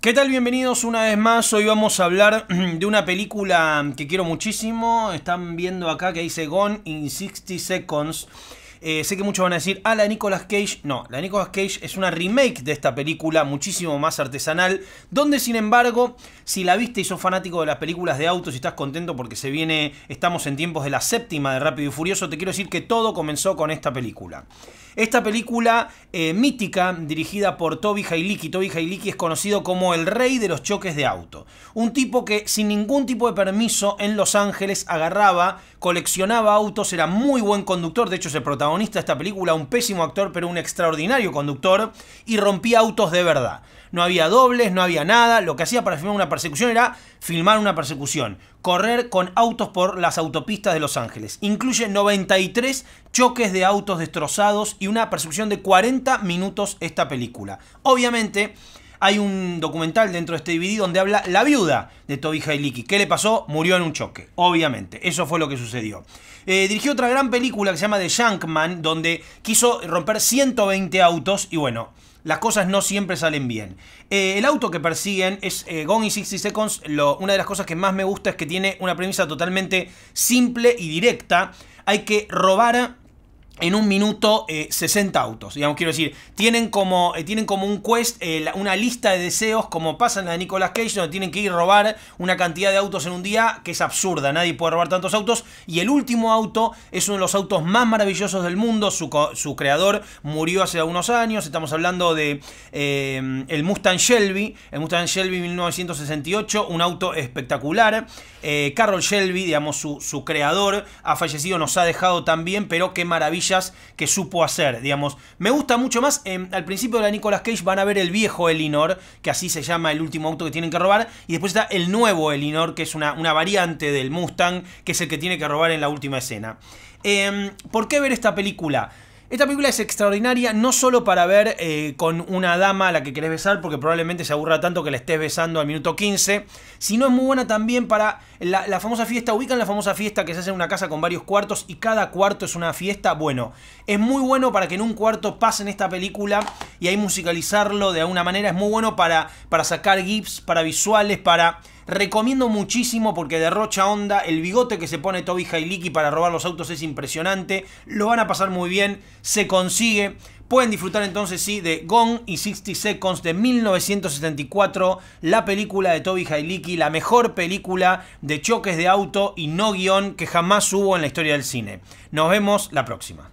¿Qué tal? Bienvenidos una vez más. Hoy vamos a hablar de una película que quiero muchísimo. Están viendo acá que dice Gone in 60 Seconds. Eh, sé que muchos van a decir, ah, la Nicolas Cage. No, la Nicolas Cage es una remake de esta película, muchísimo más artesanal. Donde, sin embargo, si la viste y sos fanático de las películas de autos y estás contento porque se viene, estamos en tiempos de la séptima de Rápido y Furioso, te quiero decir que todo comenzó con esta película. Esta película eh, mítica, dirigida por Toby Hailiki. Toby Hailiki es conocido como el rey de los choques de auto. Un tipo que sin ningún tipo de permiso en Los Ángeles agarraba, coleccionaba autos, era muy buen conductor. De hecho, es el protagonista de esta película, un pésimo actor, pero un extraordinario conductor. Y rompía autos de verdad. No había dobles, no había nada. Lo que hacía para filmar una persecución era filmar una persecución correr con autos por las autopistas de Los Ángeles. Incluye 93 choques de autos destrozados y una percepción de 40 minutos esta película. Obviamente, hay un documental dentro de este DVD donde habla la viuda de Toby Hailiki. ¿Qué le pasó? Murió en un choque, obviamente. Eso fue lo que sucedió. Eh, dirigió otra gran película que se llama The Shankman, donde quiso romper 120 autos y bueno, las cosas no siempre salen bien. Eh, el auto que persiguen es eh, Gone in 60 Seconds. Lo, una de las cosas que más me gusta es que tiene una premisa totalmente simple y directa. Hay que robar en un minuto 60 eh, autos. Digamos, quiero decir, tienen como, eh, tienen como un quest, eh, una lista de deseos, como pasa en la de Nicolas Cage, donde tienen que ir a robar una cantidad de autos en un día que es absurda. Nadie puede robar tantos autos. Y el último auto es uno de los autos más maravillosos del mundo. Su, creador murió hace algunos años. Estamos hablando de el Mustang Shelby, el Mustang Shelby 1968, un auto espectacular. Carroll Shelby, digamos, su, su creador, ha fallecido, nos ha dejado también, pero qué maravilla que supo hacer, digamos. Me gusta mucho más, em, al principio de la Nicolas Cage van a ver el viejo Elinor, que así se llama el último auto que tienen que robar, y después está el nuevo Elinor, que es una, una variante del Mustang, que es el que tiene que robar en la última escena. Em, ¿Por qué ver esta película? Esta película es extraordinaria no solo para ver eh, con una dama a la que querés besar, porque probablemente se aburra tanto que la estés besando al minuto 15, sino es muy buena también para la, famosa fiesta. Ubican la famosa fiesta que se hace en una casa con varios cuartos y cada cuarto es una fiesta. Bueno, es muy bueno para que en un cuarto pasen esta película y ahí musicalizarlo de alguna manera. Es muy bueno para, para sacar GIFs, para visuales, para Recomiendo muchísimo porque derrocha onda. El bigote que se pone Toby Hailiki para robar los autos es impresionante. Lo van a pasar muy bien. Se consigue. Pueden disfrutar entonces, sí, de Gone y 60 Seconds de 1974, la película de Toby Hailiki, la mejor película de choques de auto y no guión que jamás hubo en la historia del cine. Nos vemos la próxima.